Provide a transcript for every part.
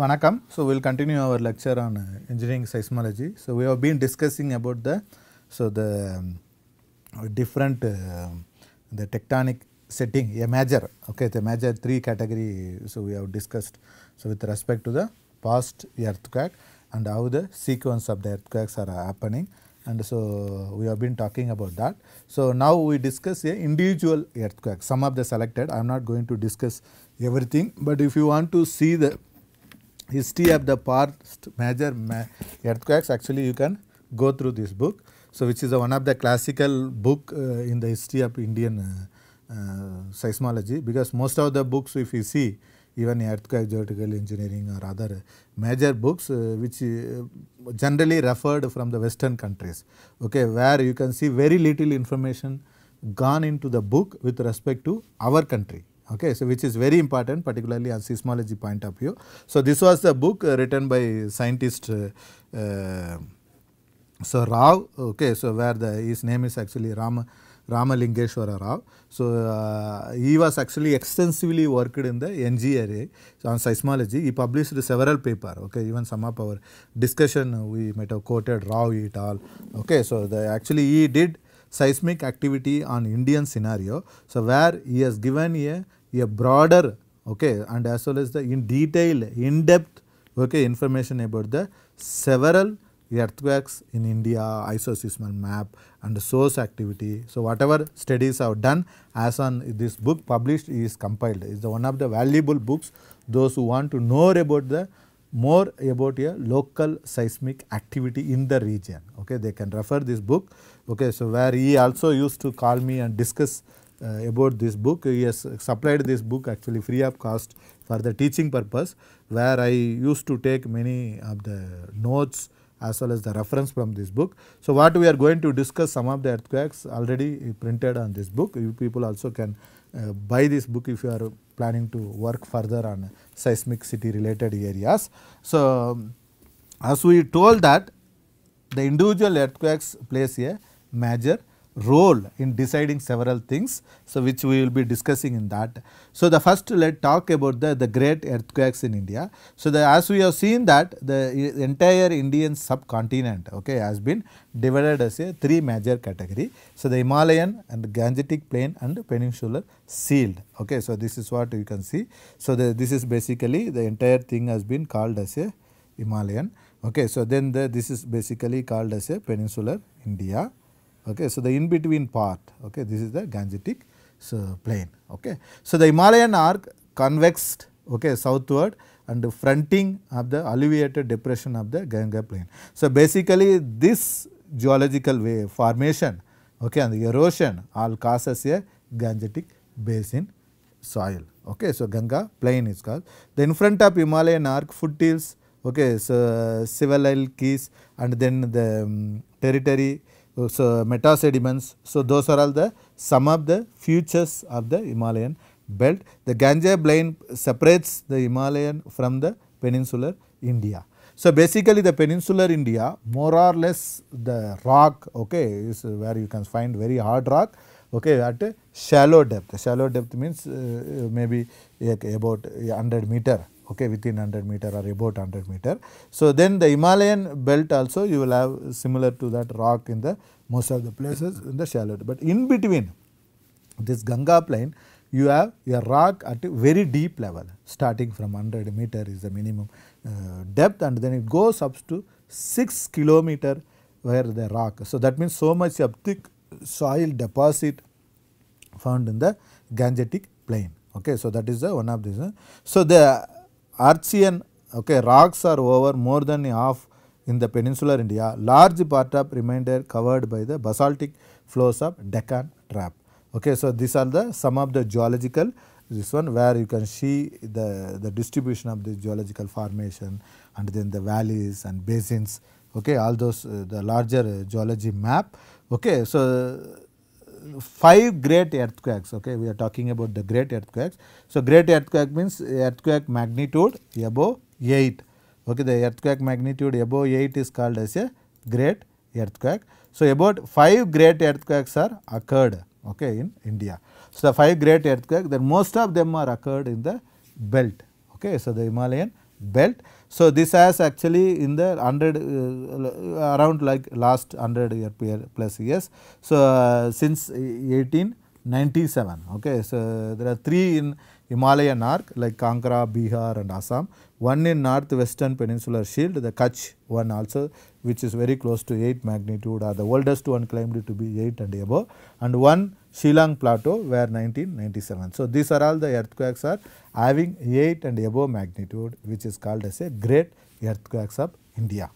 So, Vanakkam. So, we will continue our lecture on uh, engineering seismology. So, we have been discussing about the, so the um, different, uh, the tectonic setting, a major, okay, the major three category, so we have discussed. So, with respect to the past earthquake and how the sequence of the earthquakes are uh, happening and so we have been talking about that. So, now we discuss a individual earthquake, some of the selected, I am not going to discuss everything, but if you want to see the history of the past major ma earthquakes actually you can go through this book. So, which is one of the classical book uh, in the history of Indian uh, uh, seismology because most of the books if you see even earthquake geological engineering or other uh, major books uh, which uh, generally referred from the western countries okay where you can see very little information gone into the book with respect to our country okay, so which is very important particularly as seismology point of view. So, this was the book uh, written by scientist uh, uh so Rao, okay, so where the, his name is actually Rama, Ramalingeshwara Rao. So, uh, he was actually extensively worked in the NGRA so on seismology. He published several paper, okay, even some of our discussion uh, we might have quoted Rao et al. Okay, so the, actually he did seismic activity on Indian scenario. So, where he has given a a broader okay, and as well as the in detail, in depth okay, information about the several earthquakes in India, isoseismal map and source activity. So, whatever studies are done as on this book published is compiled is the one of the valuable books those who want to know about the more about a local seismic activity in the region. Okay, they can refer this book. Okay, so where he also used to call me and discuss uh, about this book. He has supplied this book actually free of cost for the teaching purpose where I used to take many of the notes as well as the reference from this book. So, what we are going to discuss some of the earthquakes already printed on this book. You people also can uh, buy this book if you are planning to work further on seismic city related areas. So, as we told that the individual earthquakes place a major role in deciding several things. So, which we will be discussing in that. So, the first let let's talk about the, the great earthquakes in India. So, the as we have seen that the entire Indian subcontinent okay, has been divided as a three major category. So, the Himalayan and the Gangetic plain and the peninsular sealed. Okay. So, this is what you can see. So, the, this is basically the entire thing has been called as a Himalayan. Okay. So, then the, this is basically called as a peninsular India. Okay. So, the in between part okay, this is the Gangetic so, Okay. So, the Himalayan arc convexed okay, southward and the fronting of the alleviated depression of the Ganga plain. So, basically this geological way formation okay, and the erosion all causes a Gangetic basin soil. Okay. So, Ganga plain is called. The in front of Himalayan arc foothills okay, so, uh, keys and then the um, territory uh, so sediments. So, those are all the some of the features of the Himalayan belt. The Ganges plain separates the Himalayan from the peninsular India. So, basically the peninsular India more or less the rock okay is where you can find very hard rock okay at shallow depth. Shallow depth means uh, maybe like about 100 meter okay, within 100 meter or about 100 meter. So, then the Himalayan belt also you will have similar to that rock in the most of the places in the shallow, but in between this Ganga plain you have your rock at a very deep level starting from 100 meter is the minimum uh, depth and then it goes up to 6 kilometer where the rock. So, that means so much of thick soil deposit found in the Gangetic plain. Okay, so that is the one of these. So the Archean okay, rocks are over more than half in the peninsular India, large part of remainder covered by the basaltic flows of Deccan trap. Okay, so, these are the some of the geological this one where you can see the, the distribution of the geological formation and then the valleys and basins, okay, all those uh, the larger uh, geology map. Okay, so, five great earthquakes okay we are talking about the great earthquakes. So, great earthquake means earthquake magnitude above 8 okay the earthquake magnitude above 8 is called as a great earthquake. So, about 5 great earthquakes are occurred okay in India. So, the 5 great earthquakes then most of them are occurred in the belt okay. So, the Himalayan belt. So, this has actually in the 100 uh, around like last 100 year plus years. So, uh, since 1897 okay. So, there are three in Himalayan arc like Kangra, Bihar and Assam. One in northwestern peninsular shield the Kutch one also which is very close to 8 magnitude Are the oldest one claimed to be 8 and above and one Shillong Plateau were 1997. So, these are all the earthquakes are having 8 and above magnitude which is called as a great earthquakes of India.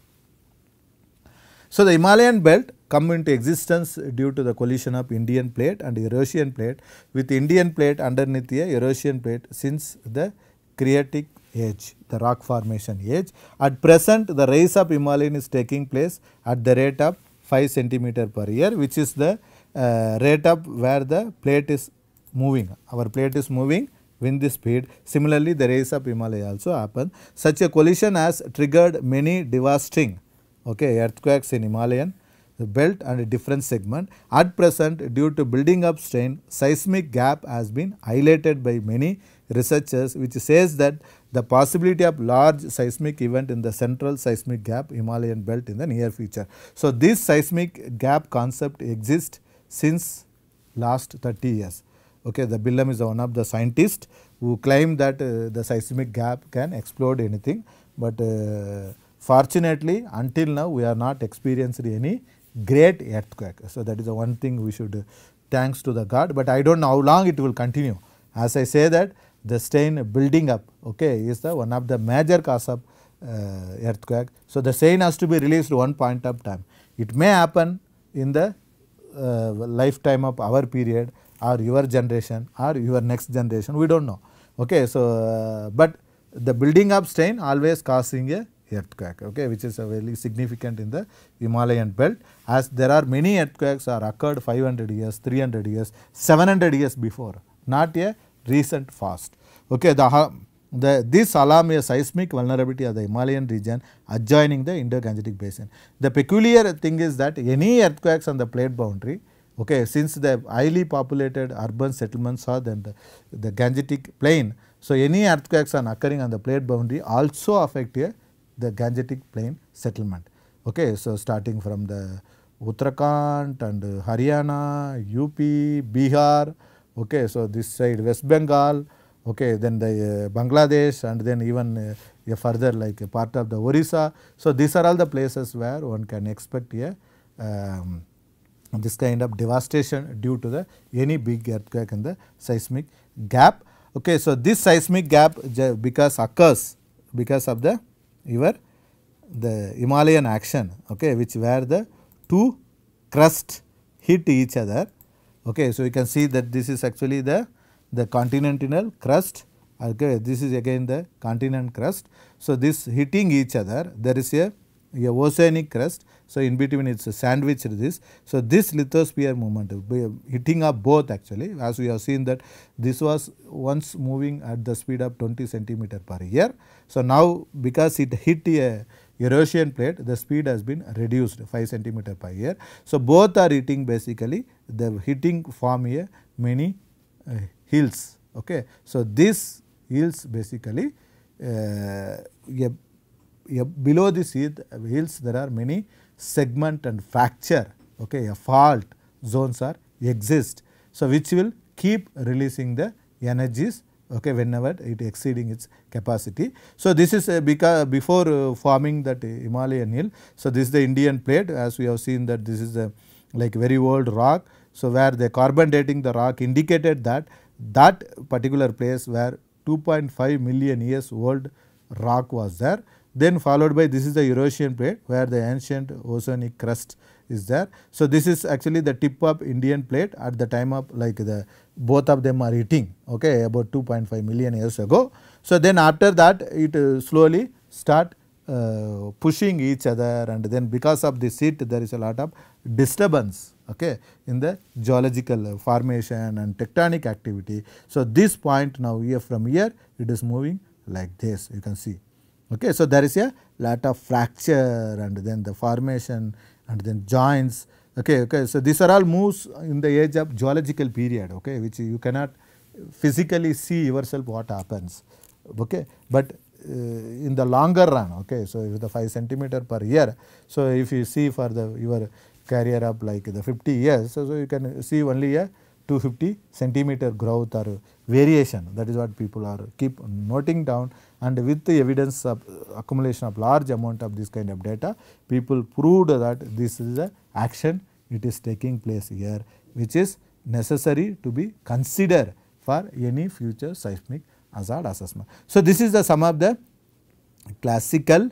So, the Himalayan belt come into existence due to the collision of Indian plate and Eurasian plate with Indian plate underneath a Eurasian plate since the Creatic age, the rock formation age. At present the rise of Himalayan is taking place at the rate of 5 centimeter per year which is the uh, rate up where the plate is moving. Our plate is moving with the speed. Similarly, the rise of Himalaya also happened. Such a collision has triggered many devastating okay, earthquakes in Himalayan belt and different segment. At present, due to building up strain, seismic gap has been highlighted by many researchers which says that the possibility of large seismic event in the central seismic gap Himalayan belt in the near future. So, this seismic gap concept exists since last 30 years. Okay, the Billam is one of the scientists who claim that uh, the seismic gap can explode anything, but uh, fortunately until now we are not experienced any great earthquake. So, that is the one thing we should uh, thanks to the God, but I do not know how long it will continue. As I say that the strain building up okay, is the one of the major cause of uh, earthquake. So, the strain has to be released one point of time. It may happen in the uh, lifetime of our period or your generation or your next generation we do not know. Okay, so, uh, but the building up strain always causing a earthquake okay, which is very significant in the Himalayan belt as there are many earthquakes are occurred 500 years, 300 years, 700 years before not a recent fast. Okay, the the, this alarm a seismic vulnerability of the Himalayan region adjoining the Indo-Gangetic basin. The peculiar thing is that any earthquakes on the plate boundary, okay, since the highly populated urban settlements are then the, the Gangetic plain, so any earthquakes are occurring on the plate boundary also affect here the Gangetic plain settlement. Okay, so starting from the Uttarakhand and Haryana, UP, Bihar, okay, so this side West Bengal, okay, then the uh, Bangladesh and then even uh, further like part of the Orissa. So, these are all the places where one can expect a um, this kind of devastation due to the any big earthquake and the seismic gap. Okay, so this seismic gap because occurs because of the your the Himalayan action, okay, which where the two crust hit each other. Okay, so you can see that this is actually the the continental crust okay, this is again the continent crust. So, this hitting each other there is a, a oceanic crust. So, in between it is a sandwiched this. So, this lithosphere movement hitting up both actually as we have seen that this was once moving at the speed of 20 centimeter per year. So, now because it hit a erosion plate the speed has been reduced 5 centimeter per year. So, both are hitting basically the hitting form a mini uh, hills. Okay. So, this hills basically uh, yeah, yeah, below this hills there are many segment and fracture okay, a fault zones are exist. So, which will keep releasing the energies okay, whenever it exceeding its capacity. So, this is uh, because before uh, forming that Himalayan hill. So, this is the Indian plate as we have seen that this is a like very old rock. So, where the carbon dating the rock indicated that that particular place where 2.5 million years old rock was there. Then followed by this is the Eurasian plate where the ancient oceanic crust is there. So, this is actually the tip of Indian plate at the time of like the both of them are hitting okay, about 2.5 million years ago. So, then after that it uh, slowly start uh, pushing each other and then because of this heat there is a lot of disturbance okay, in the geological formation and tectonic activity. So, this point now here from here it is moving like this you can see. Okay. So, there is a lot of fracture and then the formation and then joints. Okay, okay. So, these are all moves in the age of geological period okay, which you cannot physically see yourself what happens. Okay. But uh, in the longer run okay so if the 5 centimeter per year so if you see for the your career up like the 50 years. So, so you can see only a 250 centimeter growth or variation that is what people are keep noting down and with the evidence of accumulation of large amount of this kind of data people proved that this is a action it is taking place here which is necessary to be considered for any future seismic hazard assessment. So, this is the sum of the classical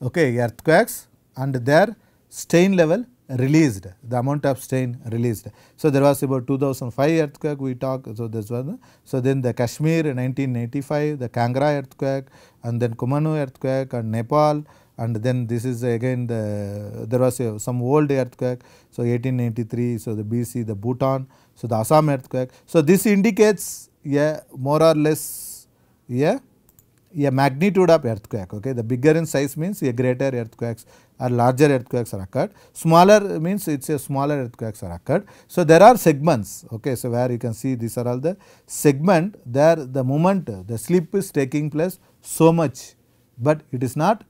okay, earthquakes and their strain level released, the amount of strain released. So, there was about 2005 earthquake we talked, so this one. So, then the Kashmir 1995, the Kangra earthquake and then Kumano earthquake and Nepal and then this is again the, there was a, some old earthquake. So, 1893, so the BC, the Bhutan, so the Assam earthquake. So, this indicates yeah, more or less yeah, a magnitude of earthquake. Okay, the bigger in size means a greater earthquakes or larger earthquakes are occurred. Smaller means it is a smaller earthquakes are occurred. So, there are segments okay. So, where you can see these are all the segment there the moment the slip is taking place so much, but it is not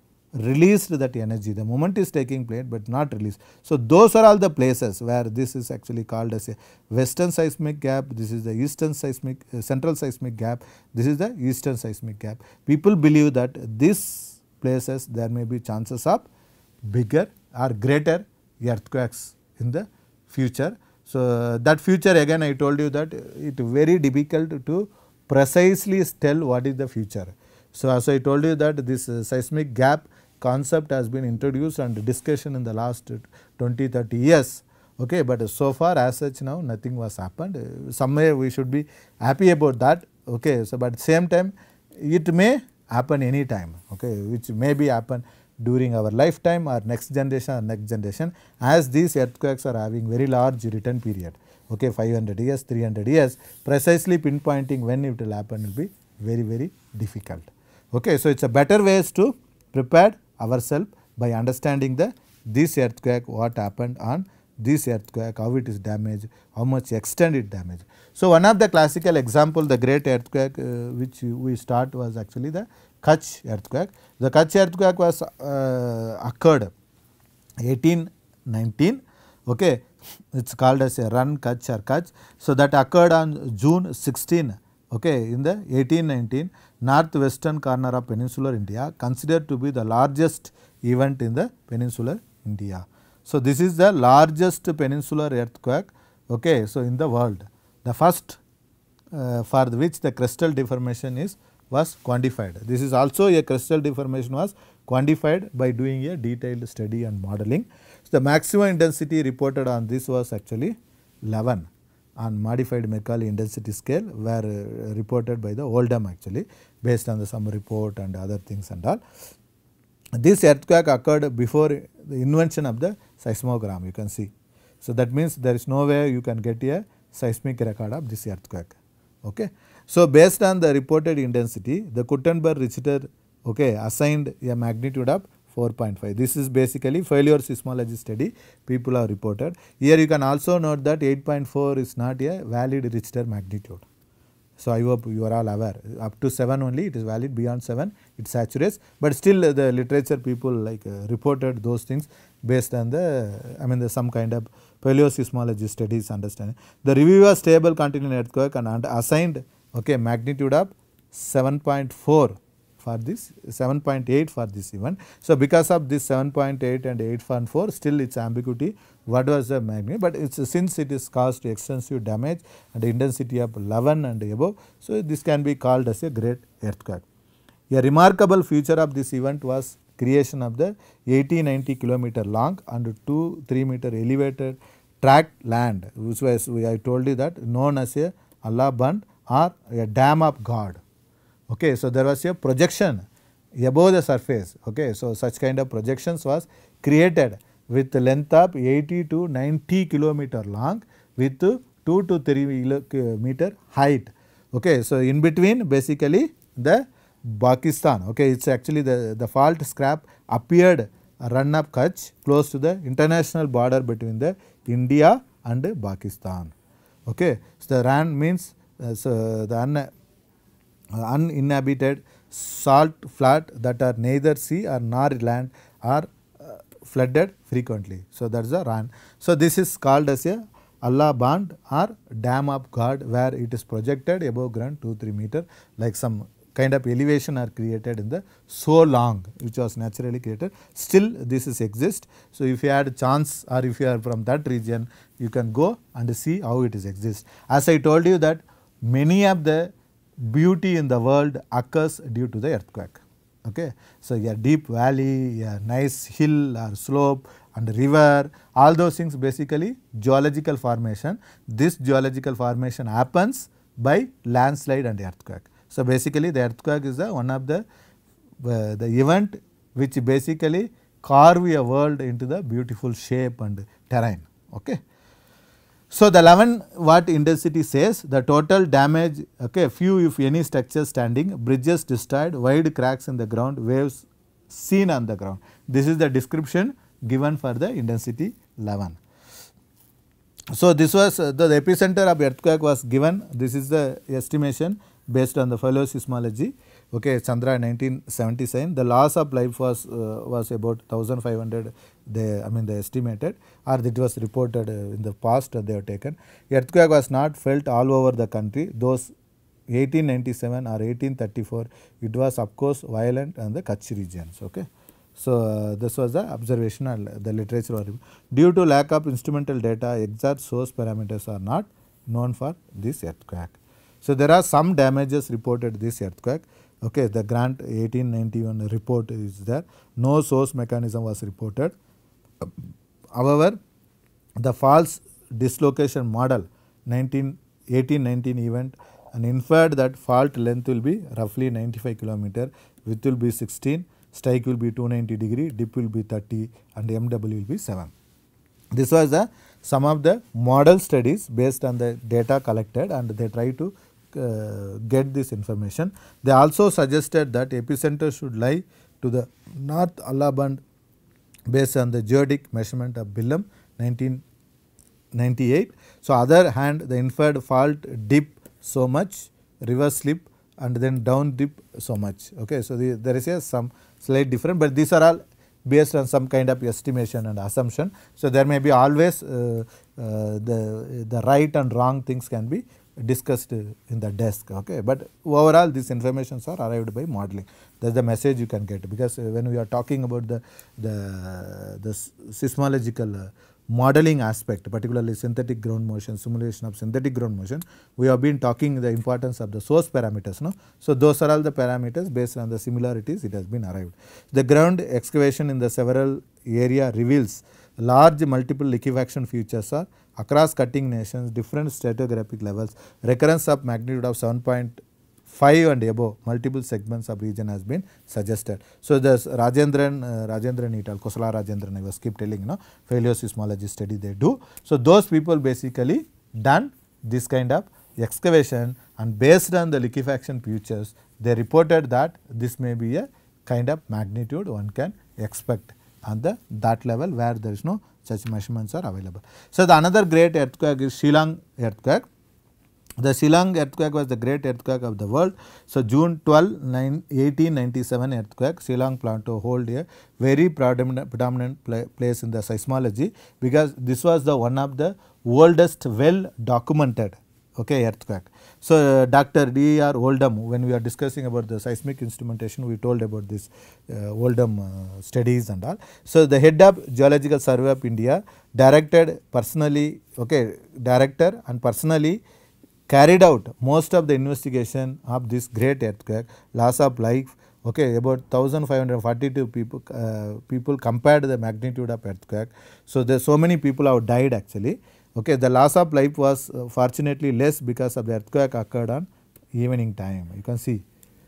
released that energy the moment is taking place, but not released. So, those are all the places where this is actually called as a western seismic gap, this is the eastern seismic uh, central seismic gap, this is the eastern seismic gap. People believe that these places there may be chances of bigger or greater earthquakes in the future. So, that future again I told you that it very difficult to precisely tell what is the future. So, as I told you that this uh, seismic gap concept has been introduced and discussion in the last 20 30 years okay but so far as such now nothing was happened uh, somewhere we should be happy about that okay so but same time it may happen any time okay which may be happen during our lifetime or next generation or next generation as these earthquakes are having very large return period okay 500 years 300 years precisely pinpointing when it will happen will be very very difficult okay so it's a better ways to prepare ourselves by understanding the this earthquake what happened on this earthquake how it is damaged how much extended damage. so one of the classical example the great earthquake uh, which we start was actually the Kutch earthquake. The Kutch earthquake was uh, occurred 1819. Okay, it's called as a run Kutch or Kutch. So that occurred on June 16. Okay, in the 1819 northwestern corner of peninsular India considered to be the largest event in the peninsular India. So this is the largest peninsular earthquake. Okay, so in the world, the first uh, for which the crustal deformation is was quantified. This is also a crustal deformation was quantified by doing a detailed study and modeling. So, the maximum intensity reported on this was actually 11 on modified Mercalli intensity scale were uh, reported by the Oldham actually based on the some report and other things and all. This earthquake occurred before the invention of the seismogram you can see. So, that means there is no way you can get a seismic record of this earthquake. Okay. So, based on the reported intensity, the Gutenberg-Richter okay, assigned a magnitude of 4.5. This is basically failure seismology study people have reported. Here you can also note that 8.4 is not a valid Richter magnitude. So, I hope you are all aware up to 7 only it is valid beyond 7 it saturates, but still uh, the literature people like uh, reported those things based on the I mean the some kind of paleoseismology studies understanding. The reviewer stable continuing earthquake and assigned okay, magnitude of 7.4 for this 7.8 for this event. So, because of this 7.8 and 8.4 still its ambiguity what was the magnitude, but it's, since it is caused extensive damage and intensity of 11 and above. So, this can be called as a great earthquake. A remarkable feature of this event was creation of the 80-90 kilometer long and 2-3 meter elevated tract land which was I told you that known as a Allah Band or a dam of God. Okay. So, there was a projection above the surface. Okay. So, such kind of projections was created with length of 80 to 90 kilometer long with 2 to 3 uh, meter height. Okay. So, in between basically the Pakistan. Okay. It is actually the, the fault scrap appeared run up Kutch close to the international border between the India and Pakistan. Okay. So, the run means uh, so the un, uh, uninhabited salt flat that are neither sea or nor land are uh, flooded frequently. So, that is the run. So, this is called as a Allah band or dam of God where it is projected above ground 2-3 meter like some kind of elevation are created in the so long which was naturally created still this is exist. So, if you had chance or if you are from that region you can go and see how it is exist. As I told you that many of the beauty in the world occurs due to the earthquake. Okay. So, a deep valley, a nice hill or slope and river all those things basically geological formation. This geological formation happens by landslide and earthquake. So, basically the earthquake is the one of the, uh, the event which basically carve a world into the beautiful shape and terrain. Okay. So, the 11 watt intensity says the total damage okay few if any structures standing bridges destroyed wide cracks in the ground waves seen on the ground. This is the description given for the intensity 11. So, this was the, uh, the epicenter of earthquake was given this is the estimation based on the fellow seismology okay Chandra 1977 the loss of life was uh, was about 1500 they I mean they estimated or it was reported in the past they have taken. Earthquake was not felt all over the country those 1897 or 1834 it was of course violent in the Kutch regions. Okay. So, uh, this was the observation and the literature or due to lack of instrumental data exact source parameters are not known for this earthquake. So, there are some damages reported this earthquake okay the grant 1891 report is there no source mechanism was reported However, the false dislocation model 19, event and inferred that fault length will be roughly 95 kilometer, width will be 16, strike will be 290 degree, dip will be 30 and MW will be 7. This was the some of the model studies based on the data collected and they try to uh, get this information. They also suggested that epicenter should lie to the north Alabama based on the geodetic measurement of Billum 1998. So, other hand the inferred fault dip so much reverse slip and then down dip so much. Okay. So, the, there is a some slight difference, but these are all based on some kind of estimation and assumption. So, there may be always uh, uh, the, the right and wrong things can be discussed in the desk okay but overall these informations are arrived by modeling that's the message you can get because uh, when we are talking about the the, the seismological uh, modeling aspect, particularly synthetic ground motion, simulation of synthetic ground motion, we have been talking the importance of the source parameters. No? So, those are all the parameters based on the similarities it has been arrived. The ground excavation in the several area reveals large multiple liquefaction features are across cutting nations, different stratigraphic levels, recurrence of magnitude of 7.0 5 and above multiple segments of region has been suggested. So, this Rajendran, uh, Rajendran et al, Kosala Rajendran, I was keep telling you know paleoseismology study they do. So, those people basically done this kind of excavation and based on the liquefaction features they reported that this may be a kind of magnitude one can expect on the that level where there is no such measurements are available. So, the another great earthquake is Shillong earthquake the Shillong earthquake was the great earthquake of the world. So, June 12, 1897 earthquake, Shillong plateau hold a very predominant, predominant place in the seismology because this was the one of the oldest well documented okay, earthquake. So, uh, Dr. D. R. Oldham when we are discussing about the seismic instrumentation we told about this uh, Oldham uh, studies and all. So, the head of Geological Survey of India directed personally okay, director and personally carried out most of the investigation of this great earthquake, loss of life okay, about 1542 people, uh, people compared the magnitude of earthquake. So, there so many people have died actually. Okay, the loss of life was uh, fortunately less because of the earthquake occurred on evening time, you can see.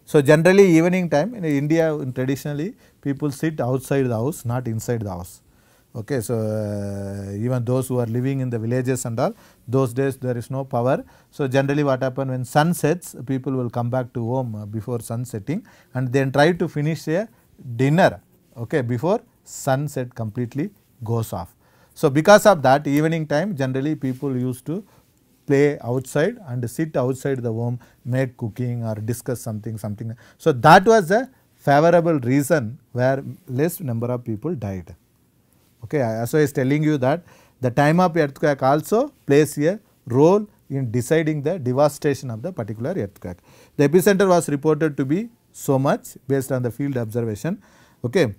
So, generally evening time in India traditionally people sit outside the house not inside the house. Okay, so, uh, even those who are living in the villages and all those days there is no power. So, generally what happen when sun sets people will come back to home uh, before sun setting and then try to finish their dinner okay, before sunset completely goes off. So, because of that evening time generally people used to play outside and sit outside the home make cooking or discuss something something. So, that was a favorable reason where less number of people died. Okay, so I is telling you that the time of earthquake also plays a role in deciding the devastation of the particular earthquake. The epicenter was reported to be so much based on the field observation. Okay.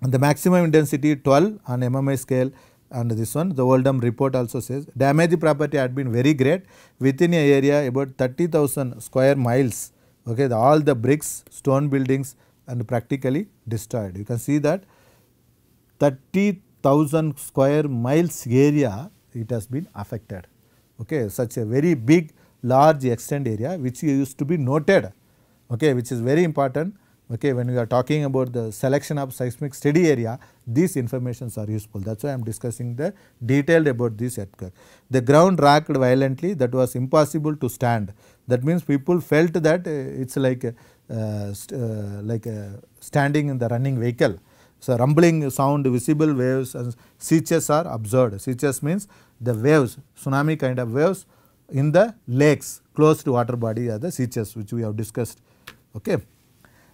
And the maximum intensity 12 on MMI scale and this one the Oldham report also says damage property had been very great within a area about 30,000 square miles. Okay, the, all the bricks, stone buildings and practically destroyed. You can see that 30 1000 square miles area it has been affected. Okay, such a very big large extent area which used to be noted okay, which is very important okay, when we are talking about the selection of seismic study area these informations are useful that is why I am discussing the detailed about this earthquake. The ground rocked violently that was impossible to stand that means people felt that uh, it is like uh, st uh, like standing in the running vehicle so, rumbling sound visible waves and seiches are observed. Seiches means the waves tsunami kind of waves in the lakes close to water body are the seiches which we have discussed. Okay.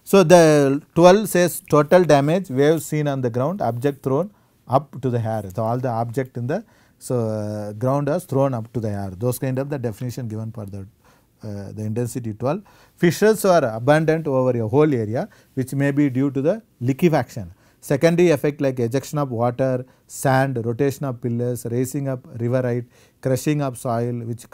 So, the 12 says total damage waves seen on the ground object thrown up to the air. So, all the object in the so uh, ground is thrown up to the air those kind of the definition given for the uh, the intensity 12. Fissures are abundant over a whole area which may be due to the liquefaction. Secondary effect like ejection of water, sand, rotation of pillars, raising up river height, crushing of soil which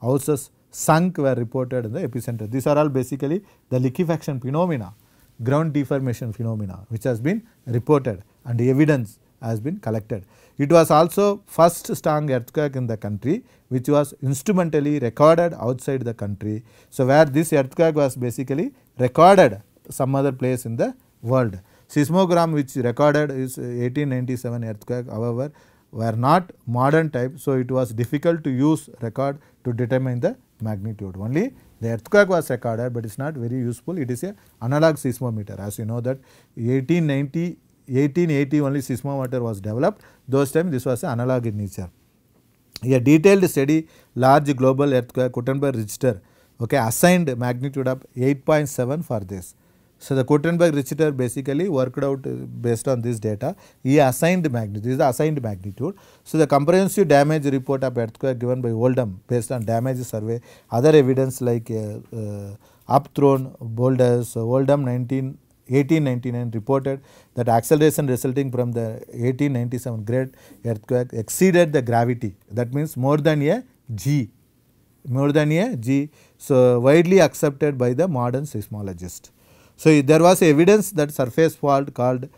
houses sunk were reported in the epicenter. These are all basically the liquefaction phenomena, ground deformation phenomena which has been reported and evidence has been collected. It was also first strong earthquake in the country which was instrumentally recorded outside the country. So, where this earthquake was basically recorded some other place in the world. Seismogram which recorded is 1897 uh, earthquake however were not modern type. So, it was difficult to use record to determine the magnitude only the earthquake was recorded but it is not very useful it is a analog seismometer as you know that 1890 1880 only seismometer was developed those time this was analog in nature. A detailed study large global earthquake Gutenberg register. okay, assigned magnitude of 8.7 for this. So, the Gutenberg Richter basically worked out based on this data. He assigned magnitude, this is the assigned magnitude. So, the comprehensive damage report of earthquake given by Oldham based on damage survey, other evidence like uh, uh, upthrown boulders, Oldham 19 1899 reported that acceleration resulting from the 1897 great earthquake exceeded the gravity that means more than a g more than a g so widely accepted by the modern seismologists so, there was evidence that surface fault called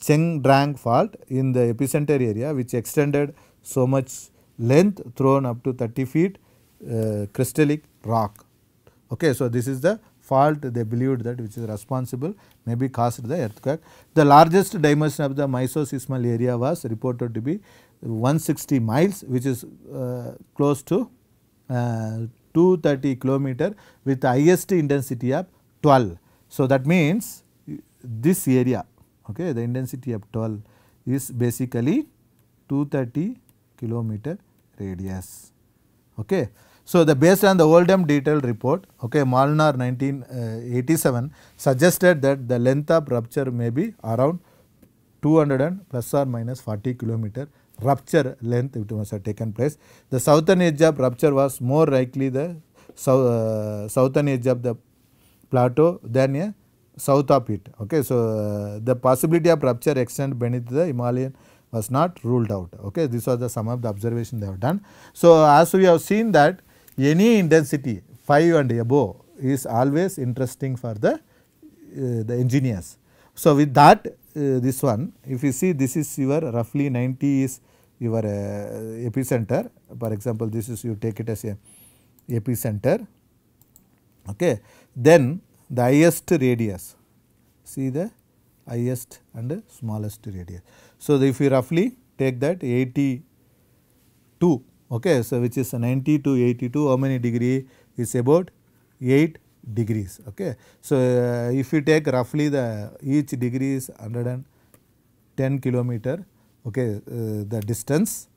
Chengdrang fault in the epicenter area which extended so much length thrown up to 30 feet uh, crystallic rock. Okay, so, this is the fault they believed that which is responsible may be caused the earthquake. The largest dimension of the Mysoseismal area was reported to be 160 miles which is uh, close to uh, 230 kilometer with the highest intensity of 12. So, that means this area okay, the intensity of 12 is basically 230 kilometer radius. Okay. So, the based on the Oldham detailed report okay, Malnar 1987 suggested that the length of rupture may be around 200 and plus or minus 40 kilometer rupture length it must have taken place. The southern edge of rupture was more likely the uh, southern edge of the plateau than a south of it. Okay. So, uh, the possibility of rupture extend beneath the Himalayan was not ruled out. Okay. This was the sum of the observation they have done. So, as we have seen that any intensity 5 and above is always interesting for the, uh, the engineers. So, with that uh, this one if you see this is your roughly 90 is your uh, epicenter for example, this is you take it as a epicenter. Okay. Then the highest radius, see the highest and the smallest radius. So, if you roughly take that 82, okay, so which is 90 to 82, how many degree is about 8 degrees, okay. So, uh, if you take roughly the each degree is 110 kilometer, okay, uh, the distance,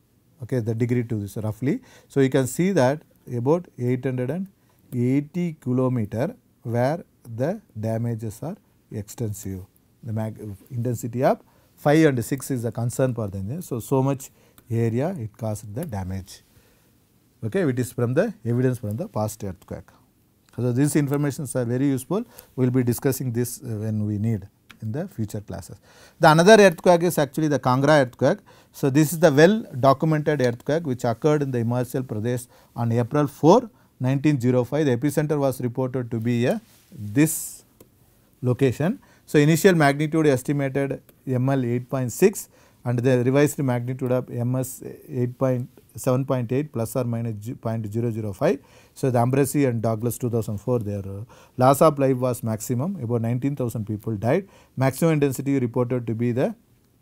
okay, the degree to this roughly. So, you can see that about 880 kilometer where the damages are extensive. The intensity of 5 and 6 is a concern for the So, so much area it caused the damage. Okay, it is from the evidence from the past earthquake. So, these informations are very useful. We will be discussing this uh, when we need in the future classes. The another earthquake is actually the Kangra earthquake. So, this is the well documented earthquake which occurred in the Himachal Pradesh on April 4 1905 the epicenter was reported to be a this location. So, initial magnitude estimated ML 8.6 and the revised magnitude of MS 8.7.8 plus or minus 0.005. So, the Ambrasi and Douglas 2004 their loss of life was maximum about 19,000 people died. Maximum intensity reported to be the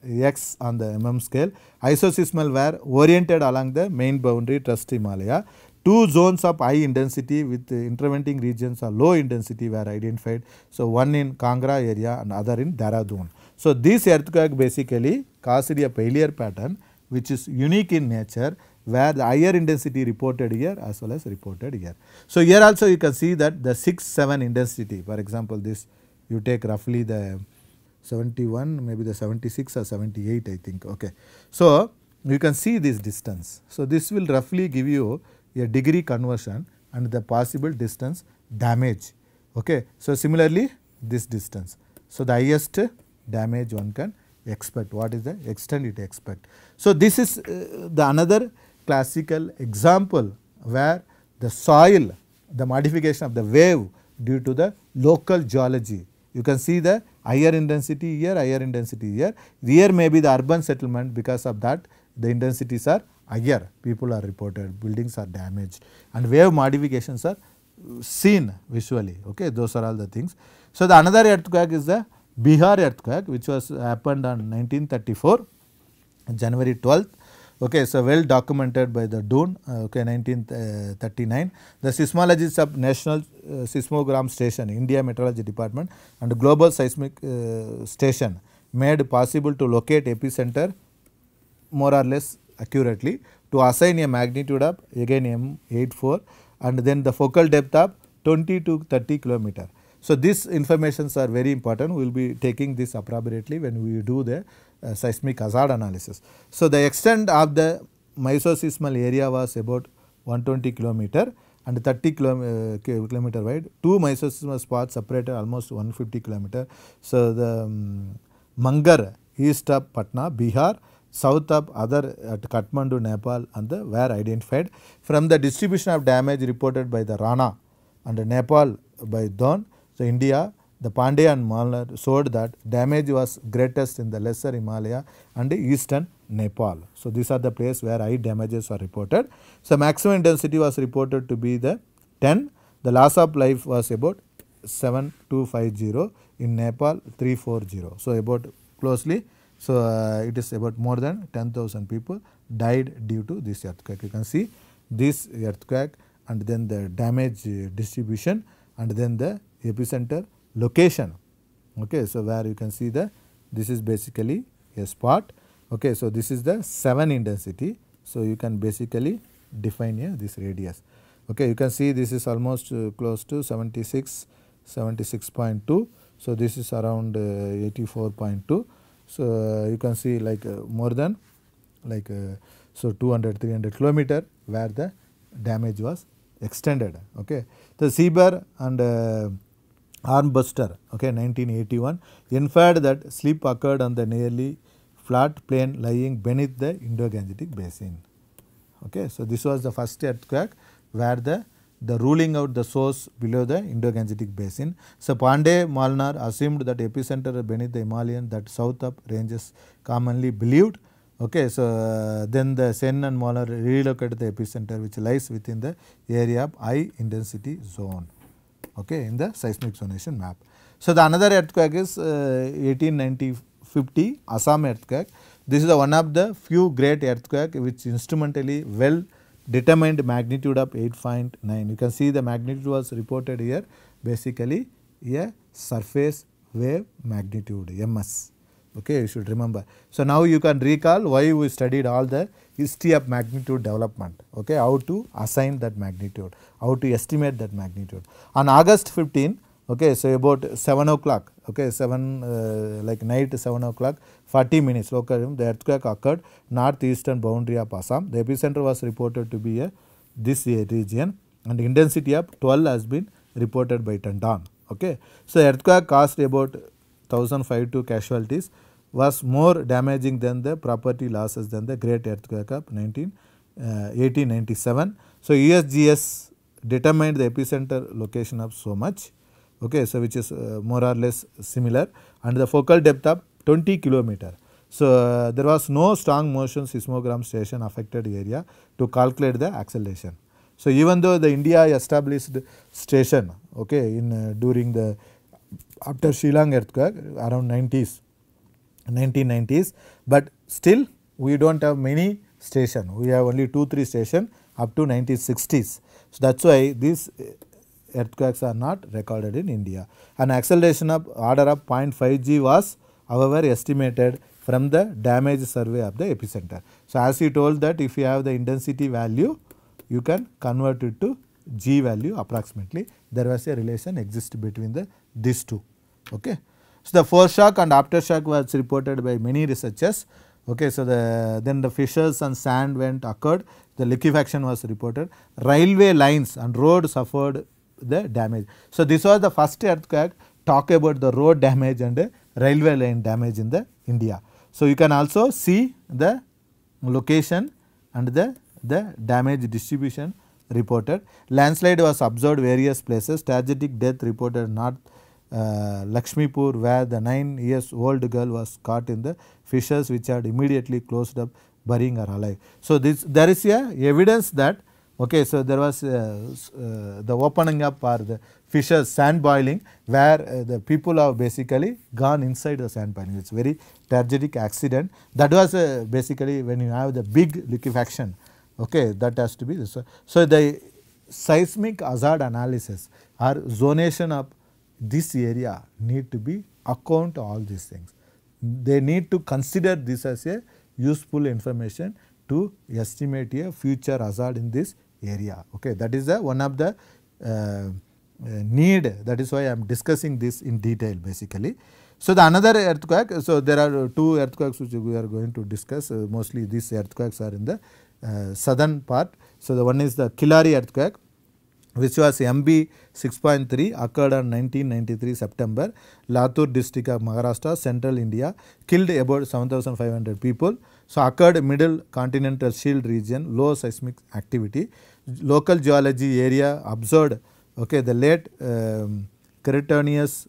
X on the mm scale. Isosismal were oriented along the main boundary trust Himalaya. Two zones of high intensity with intervening regions of low intensity were identified. So, one in Kangra area and other in Dehradun. So, this earthquake basically caused a failure pattern which is unique in nature where the higher intensity reported here as well as reported here. So, here also you can see that the 6, 7 intensity for example, this you take roughly the 71 maybe the 76 or 78 I think. Okay. So, you can see this distance. So, this will roughly give you a degree conversion and the possible distance damage. Okay. So, similarly this distance. So, the highest damage one can expect what is the extent it expect. So, this is uh, the another classical example where the soil the modification of the wave due to the local geology. You can see the higher intensity here, higher intensity here. Here may be the urban settlement because of that the intensities are Again, people are reported, buildings are damaged and wave modifications are seen visually, okay, those are all the things. So, the another earthquake is the Bihar earthquake which was happened on 1934 January 12th. Okay, so well documented by the Doon, okay, 1939. The seismologists of National uh, Seismogram Station, India Meteorology Department and Global Seismic uh, Station made possible to locate epicenter more or less accurately to assign a magnitude of again M84 and then the focal depth of 20 to 30 kilometer. So, these informations are very important we will be taking this appropriately when we do the uh, seismic hazard analysis. So, the extent of the mysoseismal area was about 120 kilometer and 30 km, uh, kilometer wide two mysoseismal spots separated almost 150 kilometer. So, the um, Mangar east of Patna Bihar south of other at uh, Kathmandu, Nepal and the were identified. From the distribution of damage reported by the Rana and Nepal by Don, so India, the Pandey and Malnar showed that damage was greatest in the lesser Himalaya and the eastern Nepal. So, these are the places where high damages were reported. So, maximum intensity was reported to be the 10. The loss of life was about 7250 in Nepal 340. So, about closely so, uh, it is about more than 10,000 people died due to this earthquake. You can see this earthquake and then the damage uh, distribution and then the epicenter location. Okay, so, where you can see the this is basically a spot. Okay, so, this is the 7 intensity. So, you can basically define here this radius. Okay, you can see this is almost uh, close to 76, 76.2. So, this is around uh, 84.2. So, uh, you can see like uh, more than like uh, so 200 300 kilometer where the damage was extended. Okay. The Seaber and uh, Armbuster okay, 1981 inferred that slip occurred on the nearly flat plain lying beneath the Indo-Gangetic basin. Okay. So, this was the first earthquake where the the ruling out the source below the Indo-Gangetic basin. So, Pandey Malnar assumed that epicenter beneath the Himalayan that south up ranges commonly believed. Okay, so then the Sen and Malnar relocated the epicenter which lies within the area of high intensity zone okay, in the seismic zonation map. So, the another earthquake is uh, 50 Assam earthquake. This is the one of the few great earthquake which instrumentally well determined magnitude of 8.9. You can see the magnitude was reported here basically a surface wave magnitude MS. Okay, you should remember. So, now you can recall why we studied all the history of magnitude development, okay, how to assign that magnitude, how to estimate that magnitude. On August 15, okay so about 7 o'clock okay 7 uh, like night 7 o'clock 40 minutes local the earthquake occurred northeastern boundary of Assam the epicenter was reported to be a this region and intensity of 12 has been reported by Tandon okay so earthquake caused about 1052 casualties was more damaging than the property losses than the great earthquake of 19 uh, 1897 so USGS determined the epicenter location of so much okay, so which is uh, more or less similar and the focal depth of 20 kilometer. So, uh, there was no strong motion seismogram station affected area to calculate the acceleration. So, even though the India established station okay, in uh, during the after Sri Lanka earthquake around 90s 1990s, but still we do not have many station we have only 2 3 station up to 1960s. So, that is why this earthquakes are not recorded in India. An acceleration of order of 0.5 g was however estimated from the damage survey of the epicenter. So, as you told that if you have the intensity value you can convert it to g value approximately there was a relation exist between the these two. Okay. So, the foreshock and aftershock was reported by many researchers. Okay, so, the then the fissures and sand went occurred, the liquefaction was reported, railway lines and road suffered the damage. So, this was the first earthquake talk about the road damage and railway line damage in the India. So, you can also see the location and the, the damage distribution reported. Landslide was observed various places, tragic death reported north uh, Lakshmipur where the 9 years old girl was caught in the fissures which had immediately closed up burying her alive. So, this there is a evidence that Okay, so there was uh, uh, the opening up or the fissures, sand boiling, where uh, the people have basically gone inside the sand boiling. It's very tragic accident. That was basically when you have the big liquefaction. Okay, that has to be this. So the seismic hazard analysis or zonation of this area need to be account all these things. They need to consider this as a useful information to estimate a future hazard in this area. Okay, that is the one of the uh, uh need that is why I am discussing this in detail basically. So, the another earthquake, so there are two earthquakes which we are going to discuss uh, mostly these earthquakes are in the uh, southern part. So, the one is the Killari earthquake which was MB 6.3 occurred on 1993 September, Latur district of Maharashtra, central India, killed about 7500 people. So, occurred middle continental shield region, low seismic activity. Local geology area observed okay, the late um, Cretaceous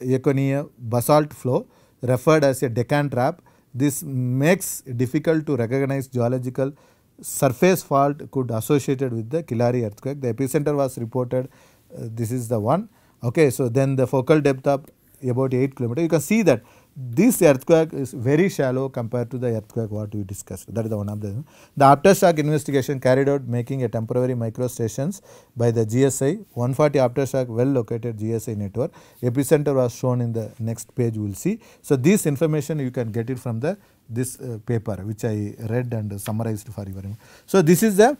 Econia basalt flow referred as a Deccan trap. This makes difficult to recognize geological surface fault could associated with the Kilari earthquake. The epicenter was reported uh, this is the one. Okay, so then the focal depth of about 8 kilometer. You can see that this earthquake is very shallow compared to the earthquake what we discussed. That is the one of the. The aftershock investigation carried out making a temporary micro stations by the GSI 140 aftershock well located GSI network. Epicenter was shown in the next page we will see. So, this information you can get it from the this uh, paper which I read and summarized for you. So, this is the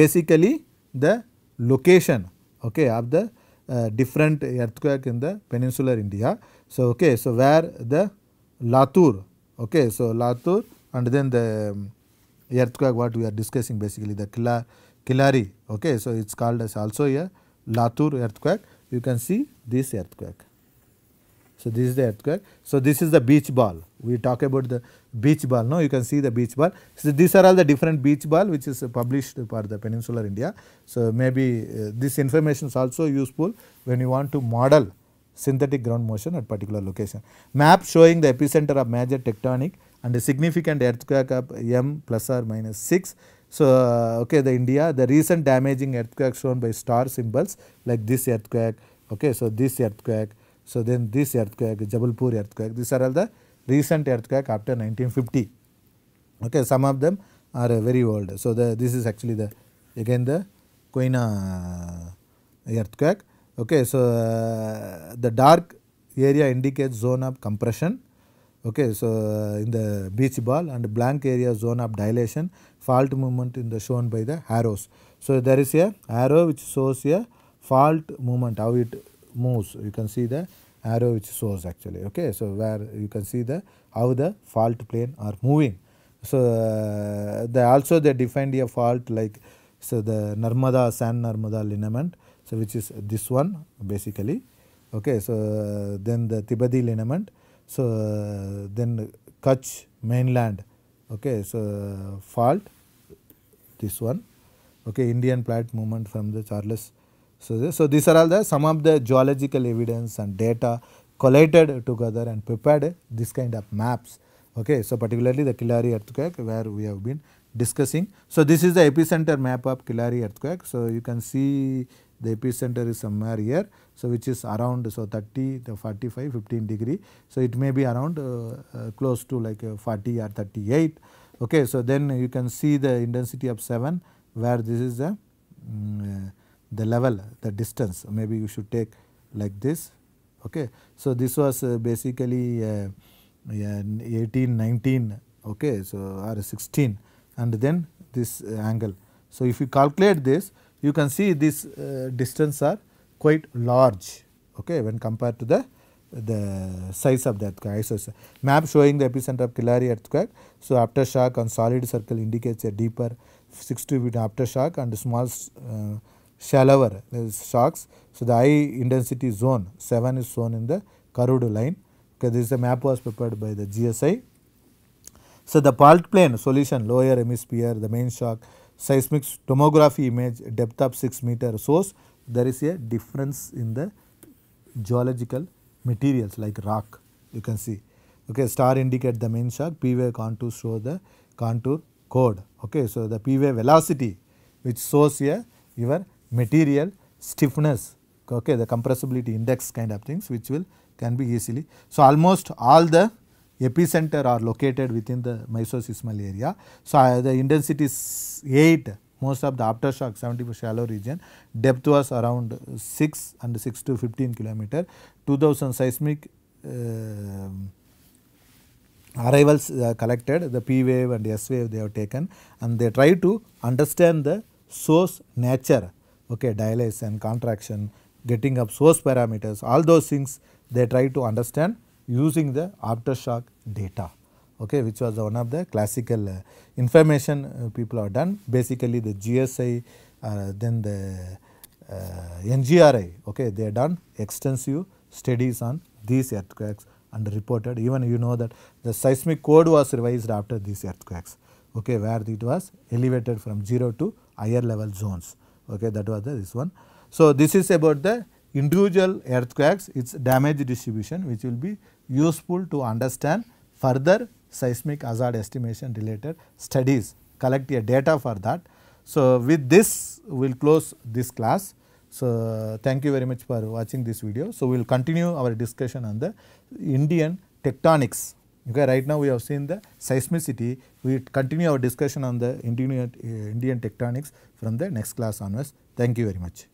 basically the location okay, of the uh, different earthquake in the peninsular India. So, okay, so where the Latur, okay, so Latur and then the um, earthquake what we are discussing basically the Kila, Kilari, okay, so it is called as also a Latur earthquake, you can see this earthquake. So, this is the earthquake. So, this is the beach ball. We talk about the beach ball. Now, you can see the beach ball. So, these are all the different beach ball which is published for the peninsular India. So, maybe uh, this information is also useful when you want to model synthetic ground motion at particular location. Map showing the epicenter of major tectonic and significant earthquake of m plus or minus 6. So, uh, okay, the India, the recent damaging earthquake shown by star symbols like this earthquake, okay, so this earthquake, So then this earthquake, Jabalpur earthquake, these are all the recent earthquake after 1950. Okay, some of them are very old. So the, this is actually the again the Koina earthquake. Okay, so uh, the dark area indicates zone of compression. Okay, so uh, in the beach ball and blank area zone of dilation, fault movement in the shown by the arrows. So there is a arrow which shows a fault movement how it moves you can see the arrow which shows actually okay so where you can see the how the fault plane are moving so uh, they also they defined a fault like so the Narmada San Narmada lineament so which is this one basically okay so uh, then the Tibadi lineament so uh, then Kutch mainland okay so fault this one okay Indian plate movement from the Charles so, so these are all the some of the geological evidence and data collated together and prepared this kind of maps. Okay. So, particularly the Killari earthquake where we have been discussing. So, this is the epicenter map of Killari earthquake. So, you can see the epicenter is somewhere here. So, which is around so 30 to 45 15 degree. So, it may be around uh, uh, close to like uh, 40 or 38. Okay. So, then you can see the intensity of 7 where this is the um, the level, the distance. Maybe you should take like this. Okay. So, this was uh, basically uh, 18, 19, okay, so or 16 and then this uh, angle. So, if you calculate this, you can see this uh, distance are quite large okay, when compared to the the size of that earthquake. So, map showing the epicenter of Killari earthquake. So, aftershock on solid circle indicates a deeper 60 feet aftershock and small uh, shallower shocks. So, the high intensity zone 7 is shown in the curved line. Okay, this is a map was prepared by the GSI. So, the fault plane solution lower hemisphere, the main shock, seismic tomography image depth of 6 meter source, there is a difference in the geological materials like rock you can see. Okay, star indicate the main shock, P wave contour show the contour code. Okay, so, the P wave velocity which shows here your material stiffness okay the compressibility index kind of things which will can be easily. So, almost all the epicenter are located within the mesosismal area. So, uh, the intensity is 8 most of the aftershock 70 shallow region depth was around 6 and 6 to 15 kilometer 2000 seismic uh, arrivals uh, collected the p wave and s wave they have taken and they try to understand the source nature okay, dilation, contraction, getting up source parameters, all those things they try to understand using the aftershock data, okay, which was one of the classical uh, information uh, people have done. Basically, the GSI, uh, then the uh, NGRI, okay, they have done extensive studies on these earthquakes and reported. Even you know that the seismic code was revised after these earthquakes, okay, where it was elevated from 0 to higher level zones okay that was the this one. So, this is about the individual earthquakes its damage distribution which will be useful to understand further seismic hazard estimation related studies collect your data for that. So, with this we will close this class. So, thank you very much for watching this video. So, we will continue our discussion on the Indian tectonics Okay, right now we have seen the seismicity. We continue our discussion on the Indian, uh, Indian tectonics from the next class onwards. Thank you very much.